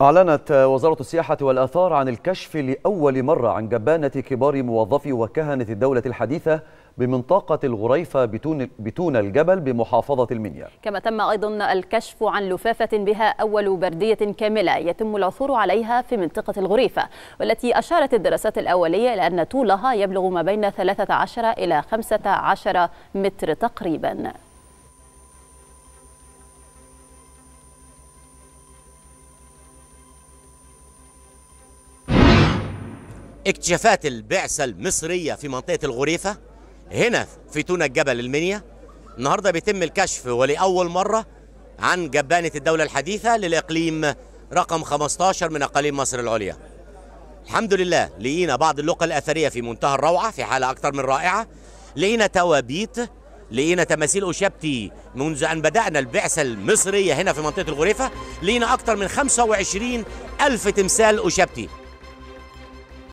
أعلنت وزارة السياحة والآثار عن الكشف لأول مرة عن جبانة كبار موظفي وكهنة الدولة الحديثة بمنطقة الغريفة بتون, بتون الجبل بمحافظة المنيا كما تم أيضا الكشف عن لفافة بها أول بردية كاملة يتم العثور عليها في منطقة الغريفة والتي أشارت الدراسات الأولية إلى أن طولها يبلغ ما بين 13 إلى 15 متر تقريباً اكتشافات البعثة المصرية في منطقة الغريفة هنا في تونة جبل المنيا النهاردة بيتم الكشف ولأول مرة عن جبانة الدولة الحديثة للإقليم رقم 15 من أقاليم مصر العليا الحمد لله لقينا بعض اللقى الأثرية في منتهى الروعة في حالة أكثر من رائعة لقينا توابيت لقينا تماثيل أوشابتي منذ أن بدأنا البعثة المصرية هنا في منطقة الغريفة لقينا أكثر من 25 ألف تمثال أوشابتي